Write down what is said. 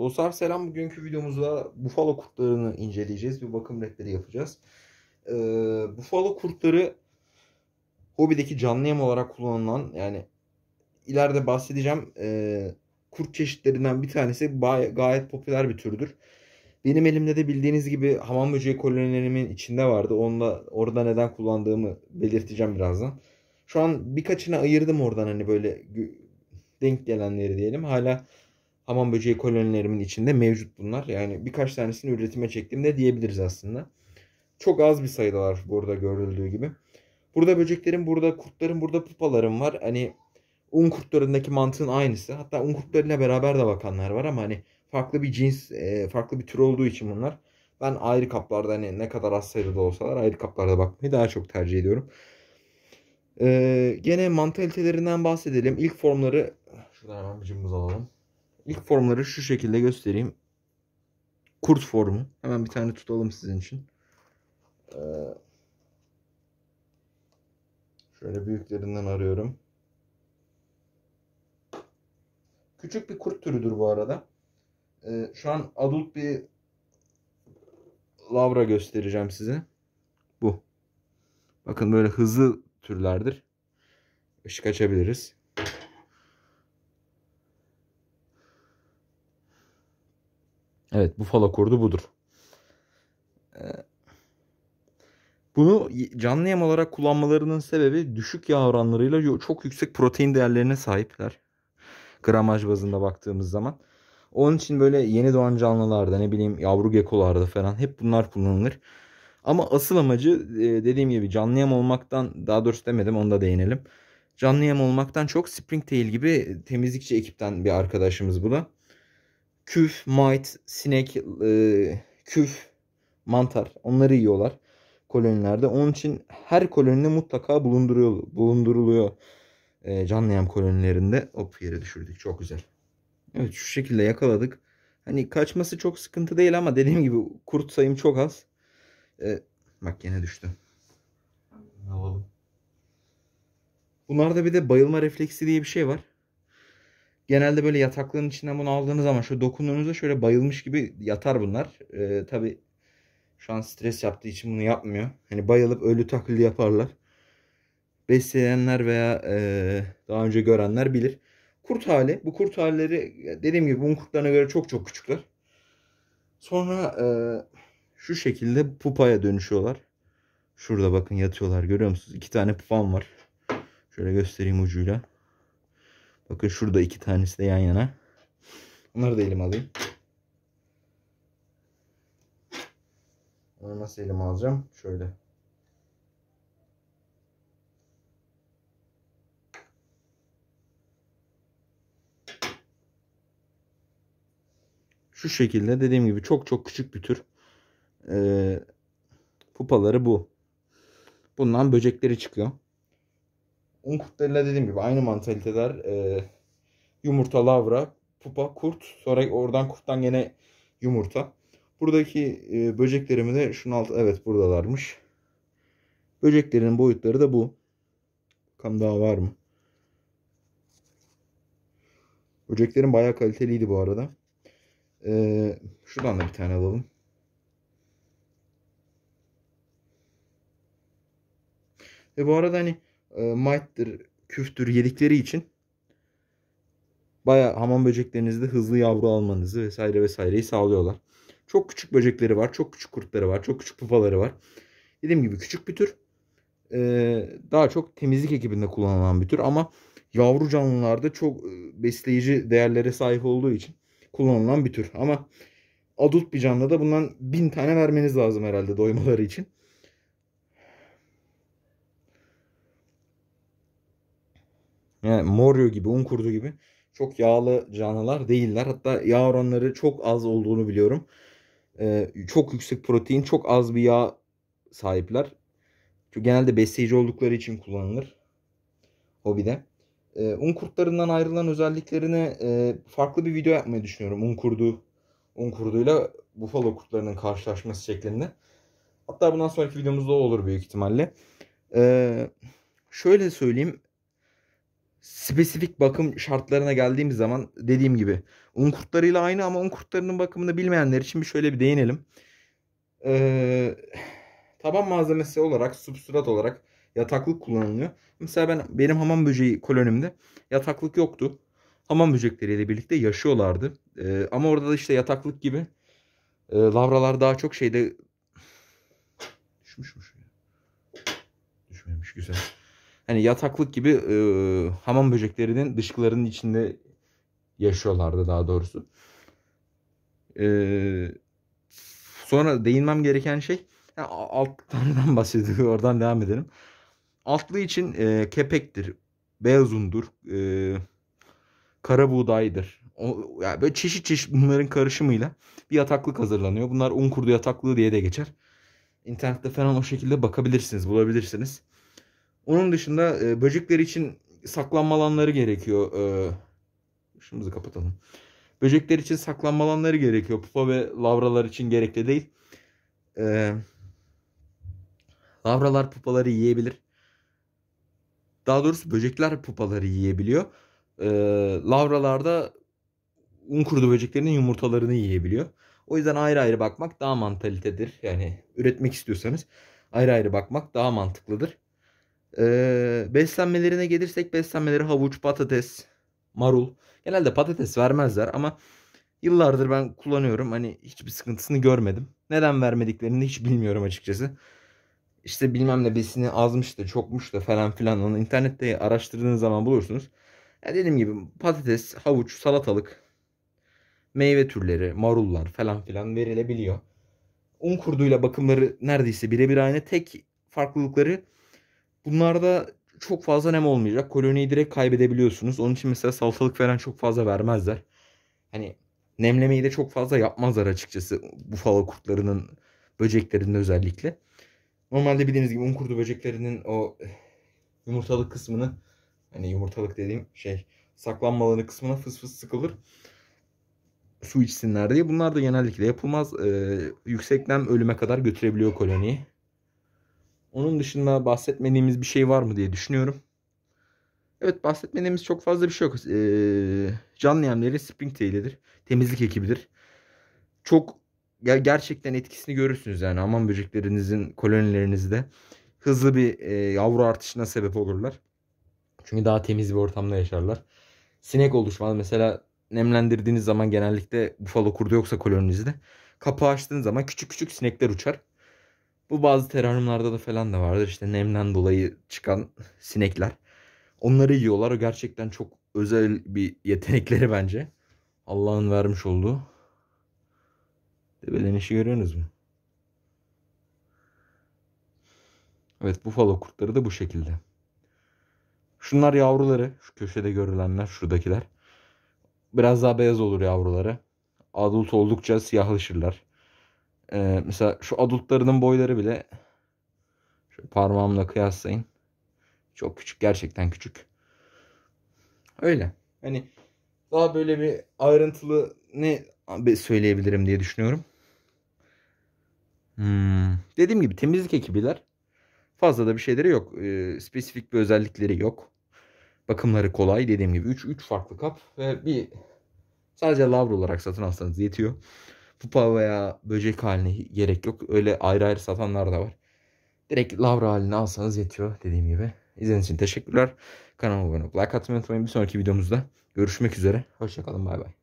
Dostlar selam. Bugünkü videomuzda bufalo kurtlarını inceleyeceğiz. Bir bakım rehberi yapacağız. Ee, bufalo kurtları hobideki canlı yem olarak kullanılan yani ileride bahsedeceğim e, kurt çeşitlerinden bir tanesi gayet popüler bir türdür. Benim elimde de bildiğiniz gibi hamam böceği kolonilerimin içinde vardı. Onda orada neden kullandığımı belirteceğim birazdan. Şu an birkaçını ayırdım oradan hani böyle denk gelenleri diyelim. Hala hamam böceği kolonilerimin içinde mevcut bunlar. Yani birkaç tanesini üretime çektim de diyebiliriz aslında. Çok az bir sayıda var burada görüldüğü gibi. Burada böceklerin burada kurtların burada pupalarım var. Hani un kurtlarındaki mantığın aynısı. Hatta un kurtlarıyla beraber de bakanlar var ama hani farklı bir cins, e, farklı bir tür olduğu için bunlar. Ben ayrı kaplarda hani ne kadar az sayıda olsalar ayrı kaplarda bakmayı daha çok tercih ediyorum. Ee, gene mantalitelerinden bahsedelim. İlk formları şuradan hemen bir cımbız alalım. İlk formları şu şekilde göstereyim. Kurt formu. Hemen bir tane tutalım sizin için. Ee, şöyle büyüklerinden arıyorum. Küçük bir kurt türüdür bu arada. Ee, şu an adult bir lavra göstereceğim size. Bu. Bakın böyle hızlı türlerdir. Işık açabiliriz. Evet bu Buffalo kurdu budur. Ee, bunu canlı yem olarak kullanmalarının sebebi düşük yağ oranlarıyla çok yüksek protein değerlerine sahipler. Gramaj bazında baktığımız zaman. Onun için böyle yeni doğan canlılarda ne bileyim yavru gekolarda falan hep bunlar kullanılır. Ama asıl amacı e, dediğim gibi canlı yem olmaktan daha doğrusu demedim onu da değinelim. Canlı yem olmaktan çok Springtail gibi temizlikçi ekipten bir arkadaşımız bu da küf, mite, sinek, e, küf, mantar onları yiyorlar kolonilerde. Onun için her kolonide mutlaka bulunduruyor, bulunduruluyor e, canlı yem kolonilerinde. Hop yere düşürdük çok güzel. Evet şu şekilde yakaladık. Hani kaçması çok sıkıntı değil ama dediğim gibi kurt sayım çok az. E, bak yine düştü. Alalım. Bunlarda bir de bayılma refleksi diye bir şey var. Genelde böyle yataklığın içinden bunu aldığınız zaman şöyle dokunduğunuzda şöyle bayılmış gibi yatar bunlar. Ee, tabii şu an stres yaptığı için bunu yapmıyor. Hani bayılıp ölü taklidi yaparlar. Besleyenler veya e, daha önce görenler bilir. Kurt hali. Bu kurt halleri dediğim gibi bunun kurtlarına göre çok çok küçükler. Sonra e, şu şekilde pupaya dönüşüyorlar. Şurada bakın yatıyorlar görüyor musunuz? İki tane pupam var. Şöyle göstereyim ucuyla. Bakın şurada iki tanesi de yan yana. Bunları da elim alayım. Bunları nasıl elim alacağım? Şöyle. Şu şekilde dediğim gibi çok çok küçük bir tür. Ee, pupaları bu. Bundan böcekleri çıkıyor. Un kurtlarıyla dediğim gibi aynı mantaliteler. E, yumurta, lavra, pupa, kurt. Sonra oradan kurttan gene yumurta. Buradaki e, böceklerimi de şunun altı evet buradalarmış. Böceklerin boyutları da bu. Bakalım daha var mı? Böceklerin bayağı kaliteliydi bu arada. Ee, şuradan da bir tane alalım. Ve bu arada hani e, might'tır, küftür yedikleri için baya hamam böceklerinizde hızlı yavru almanızı vesaire vesaireyi sağlıyorlar. Çok küçük böcekleri var, çok küçük kurtları var, çok küçük pupaları var. Dediğim gibi küçük bir tür. Ee, daha çok temizlik ekibinde kullanılan bir tür ama yavru canlılarda çok e, besleyici değerlere sahip olduğu için kullanılan bir tür. Ama adult bir canlıda bundan bin tane vermeniz lazım herhalde doymaları için. Yani Morio gibi, un kurdu gibi çok yağlı canlılar değiller. Hatta yağ oranları çok az olduğunu biliyorum. Ee, çok yüksek protein, çok az bir yağ sahipler. Çünkü genelde besleyici oldukları için kullanılır. Hobide. Ee, un kurtlarından ayrılan özelliklerini e, farklı bir video yapmayı düşünüyorum. Un kurdu, un kurduyla bufalo kurtlarının karşılaşması şeklinde. Hatta bundan sonraki videomuzda olur büyük ihtimalle. Ee, şöyle söyleyeyim spesifik bakım şartlarına geldiğimiz zaman dediğim gibi un kurtlarıyla aynı ama un kurtlarının bakımını bilmeyenler için bir şöyle bir değinelim. Ee, taban malzemesi olarak, substrat olarak yataklık kullanılıyor. Mesela ben benim hamam böceği kolonimde yataklık yoktu. Hamam böcekleriyle birlikte yaşıyorlardı. Ee, ama orada da işte yataklık gibi e, lavralar daha çok şeyde düşmüş mü şuraya? Düşmemiş güzel hani yataklık gibi e, hamam böceklerinin dışkılarının içinde yaşıyorlardı daha doğrusu. E, sonra değinmem gereken şey yani alt tanrıdan bahsediyor. Oradan devam edelim. Altlı için e, kepektir, beyazundur, e, kara buğdaydır. O, yani böyle çeşit çeşit bunların karışımıyla bir yataklık hazırlanıyor. Bunlar un kurdu yataklığı diye de geçer. İnternette falan o şekilde bakabilirsiniz, bulabilirsiniz. Onun dışında e, böcekler için saklanma alanları gerekiyor. E, ışığımızı kapatalım. Böcekler için saklanma alanları gerekiyor. Pupa ve lavralar için gerekli değil. E, lavralar pupaları yiyebilir. Daha doğrusu böcekler pupaları yiyebiliyor. E, lavralarda un kurdu böceklerinin yumurtalarını yiyebiliyor. O yüzden ayrı ayrı bakmak daha mantalitedir. Yani üretmek istiyorsanız ayrı ayrı bakmak daha mantıklıdır. Ee, beslenmelerine gelirsek beslenmeleri havuç, patates, marul. Genelde patates vermezler ama yıllardır ben kullanıyorum. Hani hiçbir sıkıntısını görmedim. Neden vermediklerini hiç bilmiyorum açıkçası. İşte bilmem ne besini azmış da çokmuş da falan filan onu internette araştırdığınız zaman bulursunuz. Ya dediğim gibi patates, havuç, salatalık, meyve türleri, marullar falan filan verilebiliyor. Un kurduyla bakımları neredeyse birebir aynı. Tek farklılıkları Bunlarda çok fazla nem olmayacak. Koloniyi direkt kaybedebiliyorsunuz. Onun için mesela salatalık falan çok fazla vermezler. Hani nemlemeyi de çok fazla yapmazlar açıkçası. Bufalo kurtlarının böceklerinde özellikle. Normalde bildiğiniz gibi un kurdu böceklerinin o yumurtalık kısmını hani yumurtalık dediğim şey saklanma alanı kısmına fıs fıs sıkılır. Su içsinler diye. Bunlar da genellikle yapılmaz. Ee, yüksek nem ölüme kadar götürebiliyor koloniyi. Onun dışında bahsetmediğimiz bir şey var mı diye düşünüyorum. Evet bahsetmediğimiz çok fazla bir şey yok. Ee, canlı yemleri Springtail'idir. Temizlik ekibidir. Çok gerçekten etkisini görürsünüz yani aman böceklerinizin kolonilerinizde hızlı bir e, yavru artışına sebep olurlar. Çünkü daha temiz bir ortamda yaşarlar. Sinek oluşmaz. Mesela nemlendirdiğiniz zaman genellikle bufalo kurdu yoksa koloninizde kapağı açtığınız zaman küçük küçük sinekler uçar. Bu bazı teraryumlarda da falan da vardır. İşte nemden dolayı çıkan sinekler. Onları yiyorlar. O gerçekten çok özel bir yetenekleri bence. Allah'ın vermiş olduğu. Debelenişi görüyorsunuz mu? Evet bufalo kurtları da bu şekilde. Şunlar yavruları. Şu köşede görülenler şuradakiler. Biraz daha beyaz olur yavruları. Adult oldukça siyahlaşırlar. Ee, mesela şu adultlarının boyları bile şöyle parmağımla kıyaslayın. Çok küçük gerçekten küçük. Öyle. Hani daha böyle bir ayrıntılı ne söyleyebilirim diye düşünüyorum. Hmm. Dediğim gibi temizlik ekibiler fazla da bir şeyleri yok. Ee, spesifik bir özellikleri yok. Bakımları kolay dediğim gibi 3 3 farklı kap ve bir sadece lavr olarak satın alsanız yetiyor pupa veya böcek haline gerek yok. Öyle ayrı ayrı satanlar da var. Direkt lavra haline alsanız yetiyor dediğim gibi. İzlediğiniz için teşekkürler. Kanalıma abone olup like atmayı unutmayın. Bir sonraki videomuzda görüşmek üzere. Hoşçakalın bay bay.